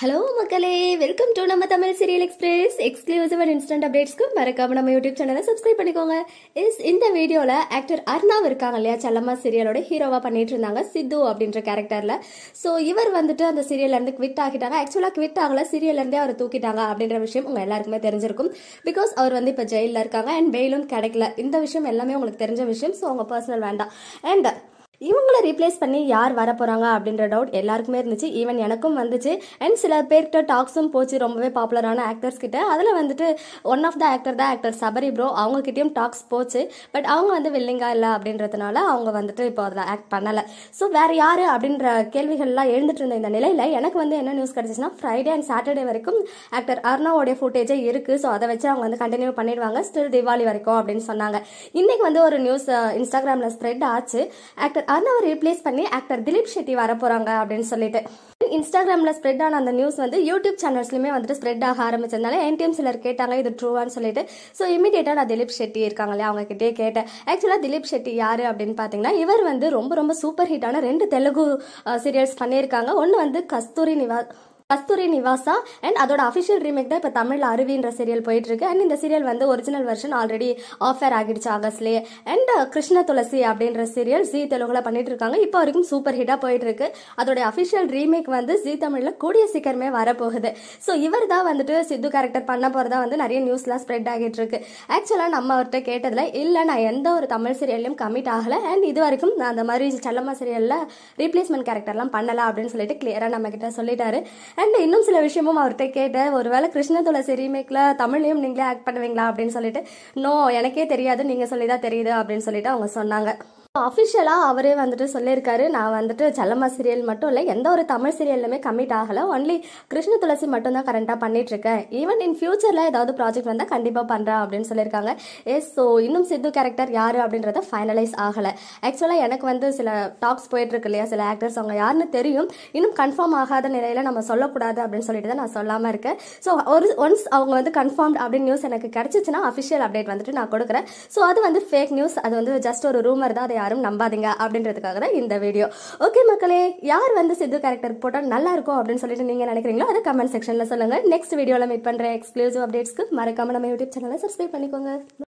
hello மக்களே welcome to நம்ம Tamil serial express exclusive and instant அப்டேட்ஸ்க்கு மறக்காம நம்ம யூடியூப் சேனலை சப்ஸ்கிரைப் பண்ணிக்கோங்க இஸ் இந்த வீடியோவில் ஆக்டர் அர்ணாவ் இருக்காங்க இல்லையா செல்லம்மா சீரியலோட ஹீரோவாக பண்ணிட்டு இருந்தாங்க சித்து அப்படின்ற கேரக்டரில் ஸோ இவர் வந்துட்டு அந்த சீரியல்லேருந்து குவிட் ஆகிட்டாங்க ஆக்சுவலாக குவிட் ஆகல சீரியல்லேருந்தே அவர் தூக்கிட்டாங்க அப்படின்ற விஷயம் உங்கள் எல்லாருக்குமே தெரிஞ்சிருக்கும் பிகாஸ் அவர் வந்து இப்போ ஜெயிலில் இருக்காங்க அண்ட் வெயிலும் கிடைக்கல இந்த விஷயம் எல்லாமே உங்களுக்கு தெரிஞ்ச விஷயம் ஸோ உங்கள் பர்சனல் வேண்டாம் அண்ட் இவங்கள ரீப்ளேஸ் பண்ணி யார் வர போறாங்க அப்படின்ற டவுட் எல்லாருக்குமே இருந்துச்சு ஈவன் எனக்கும் வந்துச்சு அண்ட் சில பேர்கிட்ட டாக்ஸும் போச்சு ரொம்பவே பாப்புலரான ஆக்டர்ஸ் கிட்ட அதில் வந்துட்டு ஒன் ஆஃப் த ஆக்டர் தான் ஆக்டர் சபரி ப்ரோ அவங்கக்கிட்டையும் டாக்ஸ் போச்சு பட் அவங்க வந்து வில்லிங்கா இல்லை அப்படின்றதுனால அவங்க வந்துட்டு இப்போ அதை ஆக்ட் பண்ணலை ஸோ வேறு யார் அப்படின்ற கேள்விகள்லாம் எழுந்துட்டு இருந்த இந்த நிலையில் எனக்கு வந்து என்ன நியூஸ் கிடைச்சிச்சுன்னா ஃப்ரைடே அண்ட் சாட்டர்டே வரைக்கும் ஆக்டர் அர்ணாவோடைய ஃபுட்டேஜே இருக்குது ஸோ அதை வச்சு அவங்க வந்து கண்டினியூ பண்ணிடுவாங்க ஸ்டில் தீபாவளி வரைக்கும் அப்படின்னு சொன்னாங்க இன்றைக்கி வந்து ஒரு நியூஸ் இன்ஸ்டாகிராமில் ஸ்ப்ரெட் ஆச்சு ஆக்டர் அவர் ரீப்ளேஸ் பண்ணி ஆக்டர் திலீப் ஷெட்டி வர போறாங்க அப்படின்னு சொல்லிட்டு இன்ஸ்டாகிராமில் ஸ்ப்ரெட் ஆன அந்த நியூஸ் வந்து யூடியூப் சேனல்ஸ்லையுமே வந்துட்டு ஸ்ப்ரெட் ஆக ஆரம்பிச்சதுனால என்டிஎம் சிலர் கேட்டாங்க இது ட்ரூவான்னு சொல்லிட்டு ஸோ இமீடியட்டாக நான் திலீப் ஷெட்டி இருக்காங்களே இல்லையா அவங்ககிட்டே கேட்டேன் ஆக்சுவலாக திலீப் ஷெட்டி யார் அப்படின்னு பார்த்தீங்கன்னா இவர் வந்து ரொம்ப ரொம்ப சூப்பர் ஹிட்டான ரெண்டு தெலுங்கு சீரியல்ஸ் பண்ணியிருக்காங்க ஒன்று வந்து கஸ்தூரி நிவா கஸ்தூரி நிவாசா அண்ட் அதோட அஃபிஷியல் ரீமேக் தான் இப்போ தமிழில் அருவின்ற சீரியல் போயிட்டு இருக்கு அண்ட் இந்த சீரியல் வந்து ஒரிஜினல் வெர்ஷன் ஆல்ரெடி ஆஃபர் ஆகிடுச்சு ஆகஸ்ட்லேயே அண்ட் கிருஷ்ண துளசி அப்படின்ற சீரியல் ஜி தெலுங்குல பண்ணிட்டு இருக்காங்க இப்போ வரைக்கும் சூப்பர் ஹிட்டாக போயிட்டு இருக்கு அதோட அஃபிஷியல் ரீமேக் வந்து ஜி தமிழில் கூடிய சீக்கிரமே வரப்போகுது ஸோ இவர் தான் வந்துட்டு சித்து கேரக்டர் பண்ண போகிறதா வந்து நிறைய நியூஸ்லாம் ஸ்ப்ரெட் ஆகிட்டு இருக்கு ஆக்சுவலாக நம்ம அவர்கிட்ட கேட்டதில் இல்லை நான் எந்த ஒரு தமிழ் சீரியல்லையும் கமிட் ஆகலை அண்ட் இது வரைக்கும் நான் அந்த மாதிரி செல்லம்மா சீரியல்ல ரீப்ளேஸ்மெண்ட் கேரக்டர்லாம் பண்ணலாம் அப்படின்னு சொல்லிட்டு கிளியரா நம்ம கிட்ட சொல்லிட்டாரு அண்ட் இன்னும் சில விஷயமும் அவர்கிட்ட கேட்டேன் ஒருவேளை கிருஷ்ணத்தோட ரீமேக்கில் தமிழ்லையும் நீங்களே ஆக்ட் பண்ணுவீங்களா அப்படின்னு சொல்லிட்டு நோ எனக்கே தெரியாது நீங்கள் சொல்லி தான் தெரியுது அப்படின்னு சொல்லிட்டு அவங்க சொன்னாங்க அஃபிஷியலாக அவரே வந்துட்டு சொல்லியிருக்காரு நான் வந்துட்டு செல்லம்மா சீரியல் மட்டும் இல்லை எந்த ஒரு தமிழ் சீரியல்லுமே கம்மிட் ஆகலை ஒன்லி கிருஷ்ண துளசி மட்டும் தான் கரண்ட்டாக பண்ணிட்டுருக்கேன் ஈவன் இன் ஃபியூச்சரில் ஏதாவது ப்ராஜெக்ட் வந்தால் கண்டிப்பாக பண்ணுறேன் அப்படின்னு சொல்லியிருக்காங்க எஸ் ஸோ இன்னும் சித்து கேரக்டர் யார் அப்படின்றத ஃபைனலைஸ் ஆகலை ஆக்சுவலாக எனக்கு வந்து சில டாக்ஸ் போயிட்டுருக்கு இல்லையா சில ஆக்டர்ஸ் அவங்க யாருன்னு தெரியும் இன்னும் கன்ஃபார்ம் ஆகாத நிலையில் நம்ம சொல்லக்கூடாது அப்படின்னு சொல்லிட்டு தான் நான் சொல்லாமல் இருக்கேன் ஸோ ஒரு ஒன்ஸ் அவங்க வந்து கன்ஃபார்ம் அப்படின்னு நியூஸ் எனக்கு கிடச்சிச்சுன்னா அஃபிஷியல் அப்டேட் வந்துட்டு நான் கொடுக்குறேன் ஸோ அது வந்து ஃபேக் நியூஸ் அது வந்து ஜஸ்ட் ஒரு ரூமர் தான் அதை யாரும் நம்பாதீங்க அப்படின்றதுக்காக தான் இந்த வீடியோ ஓகே மக்களே யார் வந்து சித்து கேரக்டர் போட்டால் நல்லா இருக்கும் அப்படின்னு சொல்லிட்டு நீங்க நினைக்கிறீங்களோ அதை கமெண்ட் செக்ஷன்ல சொல்லுங்க நெக்ஸ்ட் வீடியோல மீட் பண்ற எக்ஸ்க்ளூசிவ் அப்டேட்ஸ்க்கு மறக்காம நம்ம யூடியூப் சேனலை சப்ஸ்கிரைப் பண்ணிக்கோங்க